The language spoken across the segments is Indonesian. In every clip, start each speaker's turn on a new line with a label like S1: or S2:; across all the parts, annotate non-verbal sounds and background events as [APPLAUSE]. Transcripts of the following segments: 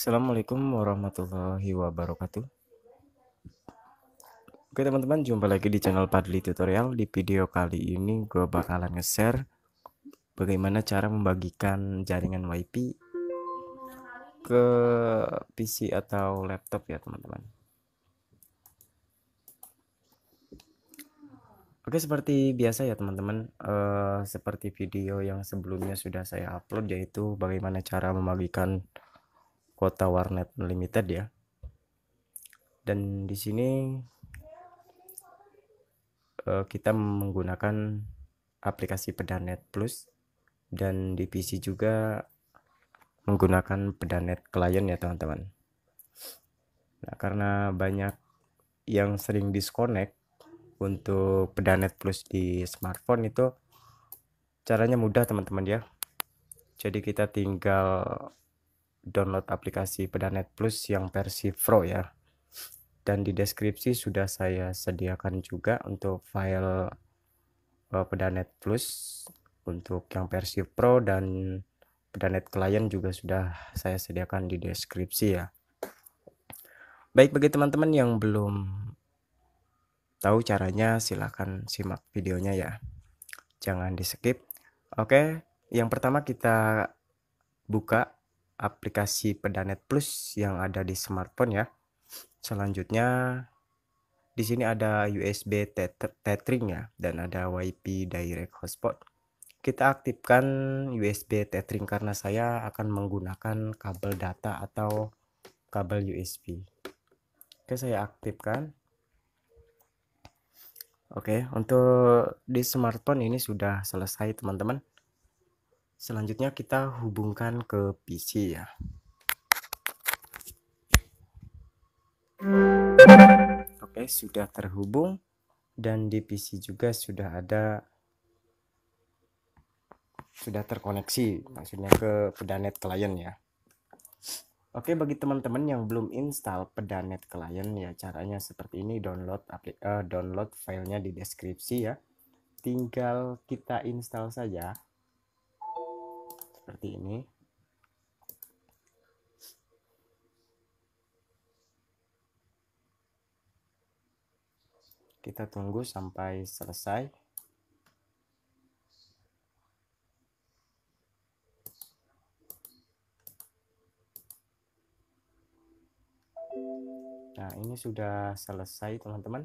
S1: Assalamualaikum warahmatullahi wabarakatuh. Oke teman-teman, jumpa lagi di channel Padli Tutorial. Di video kali ini gue bakalan nge-share bagaimana cara membagikan jaringan WiFi ke PC atau laptop ya teman-teman. Oke seperti biasa ya teman-teman uh, Seperti video yang sebelumnya sudah saya upload Yaitu bagaimana cara membagikan kota warnet unlimited ya dan di sini uh, kita menggunakan aplikasi Pedanet Plus dan di PC juga menggunakan Pedanet Client ya teman-teman. Nah, karena banyak yang sering disconnect untuk Pedanet Plus di smartphone itu caranya mudah teman-teman ya. Jadi kita tinggal download aplikasi Pedanet Plus yang versi Pro ya. Dan di deskripsi sudah saya sediakan juga untuk file uh, Pedanet Plus untuk yang versi Pro dan Pedanet Client juga sudah saya sediakan di deskripsi ya. Baik bagi teman-teman yang belum tahu caranya silahkan simak videonya ya. Jangan di skip. Oke, yang pertama kita buka aplikasi Pedanet Plus yang ada di smartphone ya. Selanjutnya di sini ada USB tethering ya dan ada WiFi direct hotspot. Kita aktifkan USB tethering karena saya akan menggunakan kabel data atau kabel USB. Oke, saya aktifkan. Oke, untuk di smartphone ini sudah selesai teman-teman. Selanjutnya kita hubungkan ke PC ya. Oke, sudah terhubung dan di PC juga sudah ada sudah terkoneksi maksudnya ke pedanet client ya. Oke, bagi teman-teman yang belum install pedanet client ya caranya seperti ini download uh, download filenya di deskripsi ya. Tinggal kita install saja seperti ini kita tunggu sampai selesai nah ini sudah selesai teman-teman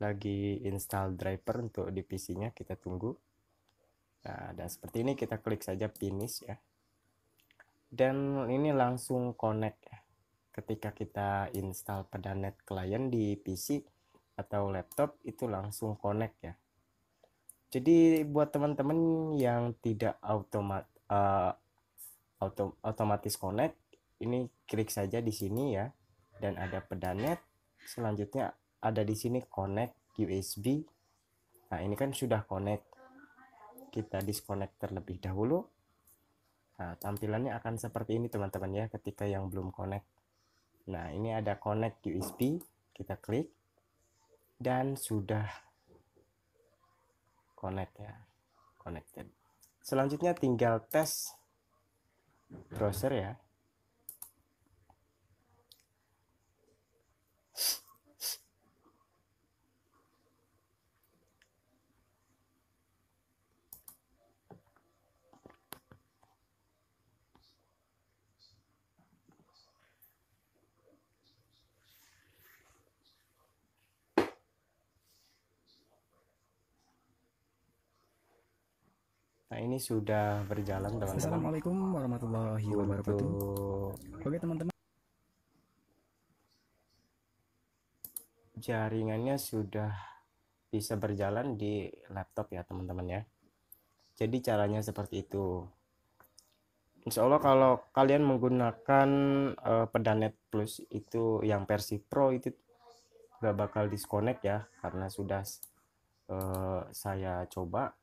S1: lagi install driver untuk di PC-nya kita tunggu nah, dan seperti ini kita klik saja finish ya dan ini langsung connect ya ketika kita install pada net client di PC atau laptop itu langsung connect ya jadi buat teman-teman yang tidak automat uh, eh, auto, otomatis connect ini klik saja di sini ya dan ada pedanet selanjutnya ada di sini connect USB nah ini kan sudah connect kita disconnect terlebih dahulu nah tampilannya akan seperti ini teman-teman ya ketika yang belum connect nah ini ada connect USB kita klik dan sudah connect ya connected selanjutnya tinggal tes browser ya Nah ini sudah berjalan teman-teman. Assalamualaikum warahmatullahi wabarakatuh. Oke teman-teman. Jaringannya sudah bisa berjalan di laptop ya teman-teman ya. Jadi caranya seperti itu. Insya Allah kalau kalian menggunakan uh, pedanet plus itu yang versi pro itu gak bakal disconnect ya karena sudah uh, saya coba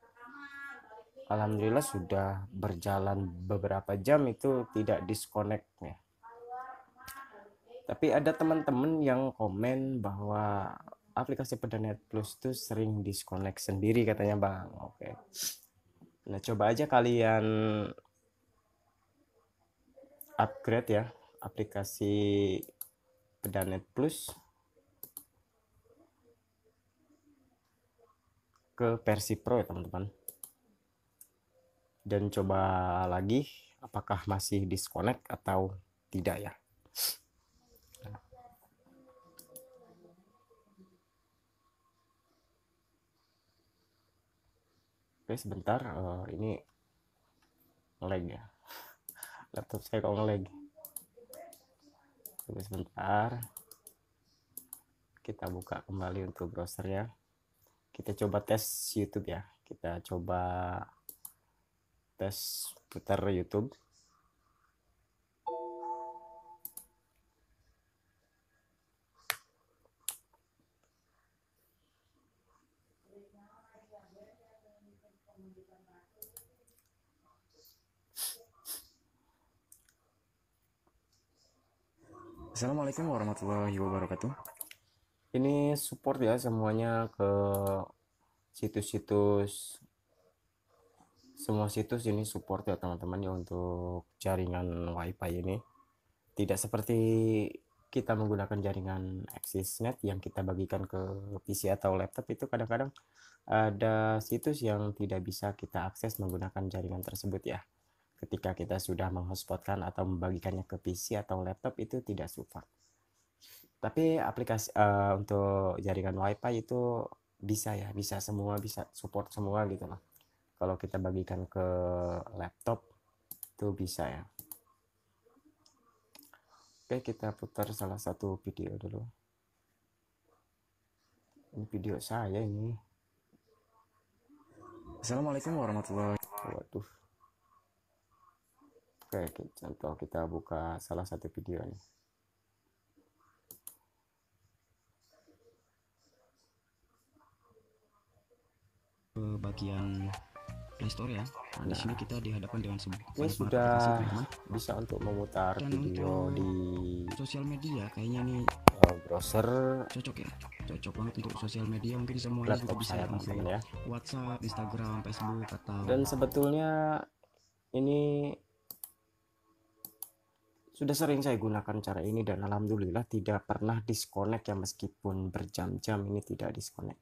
S1: alhamdulillah sudah berjalan beberapa jam itu tidak disconnect ya tapi ada teman-teman yang komen bahwa aplikasi Pedanet Plus itu sering disconnect sendiri katanya bang oke nah coba aja kalian upgrade ya aplikasi Pedanet Plus ke versi Pro ya teman-teman dan coba lagi apakah masih disconnect atau tidak ya Oke sebentar uh, ini lag ya laptop saya kok lag Oke sebentar kita buka kembali untuk browsernya. kita coba tes YouTube ya kita coba tes putar YouTube Assalamualaikum warahmatullahi wabarakatuh. Ini support ya semuanya ke situs-situs semua situs ini support ya teman-teman ya untuk jaringan wifi ini tidak seperti kita menggunakan jaringan Net yang kita bagikan ke PC atau laptop itu kadang-kadang ada situs yang tidak bisa kita akses menggunakan jaringan tersebut ya. Ketika kita sudah menghotspotkan atau membagikannya ke PC atau laptop itu tidak support. Tapi aplikasi uh, untuk jaringan WiFi itu bisa ya, bisa semua bisa support semua gitu loh kalau kita bagikan ke laptop itu bisa ya oke kita putar salah satu video dulu ini video saya ini Assalamualaikum warahmatullahi wabarakatuh oke contoh kita buka salah satu video ini. bagian Play Store ya. Nah, nah. di sini nah. kita dihadapkan dengan sebuah ini sudah aplikasi, bisa untuk memutar Dan video untuk di sosial media kayaknya ini. uh, browser cocok ya. Cocok banget untuk sosial media mungkin semuanya juga bisa saya langsung ya. WhatsApp, Instagram, Facebook atau Dan sebetulnya ini sudah sering saya gunakan cara ini dan alhamdulillah tidak pernah disconnect ya meskipun berjam-jam ini tidak disconnect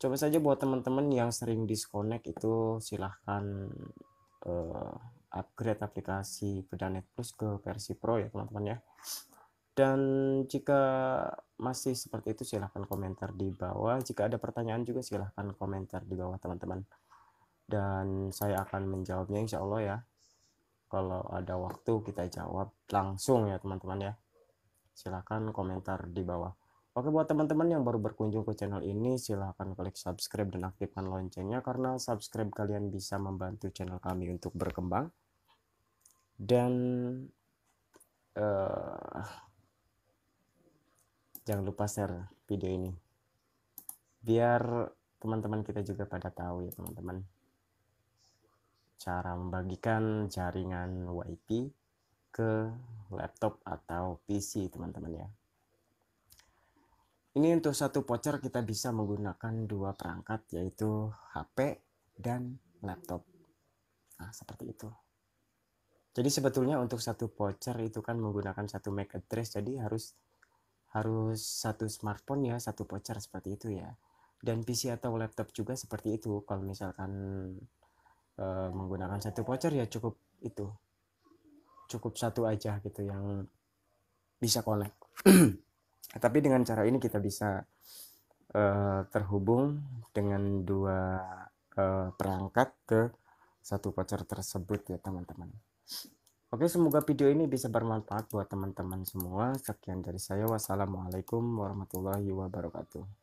S1: coba saja buat teman-teman yang sering disconnect itu silahkan uh, upgrade aplikasi Pedanet Plus ke versi Pro ya teman-teman ya dan jika masih seperti itu silahkan komentar di bawah jika ada pertanyaan juga silahkan komentar di bawah teman-teman dan saya akan menjawabnya insya Allah ya kalau ada waktu kita jawab langsung ya teman-teman ya silahkan komentar di bawah Oke buat teman-teman yang baru berkunjung ke channel ini silahkan klik subscribe dan aktifkan loncengnya karena subscribe kalian bisa membantu channel kami untuk berkembang dan uh, jangan lupa share video ini biar teman-teman kita juga pada tahu ya teman-teman cara membagikan jaringan WiFi ke laptop atau PC teman-teman ya. Ini untuk satu voucher kita bisa menggunakan dua perangkat yaitu HP dan laptop. Nah, seperti itu. Jadi sebetulnya untuk satu voucher itu kan menggunakan satu MAC address jadi harus harus satu smartphone ya, satu voucher seperti itu ya. Dan PC atau laptop juga seperti itu. Kalau misalkan e, menggunakan satu voucher ya cukup itu. Cukup satu aja gitu yang bisa connect. [CLEARS THROAT] tapi dengan cara ini kita bisa uh, terhubung dengan dua uh, perangkat ke satu voucher tersebut ya teman-teman Oke semoga video ini bisa bermanfaat buat teman-teman semua sekian dari saya wassalamualaikum warahmatullahi wabarakatuh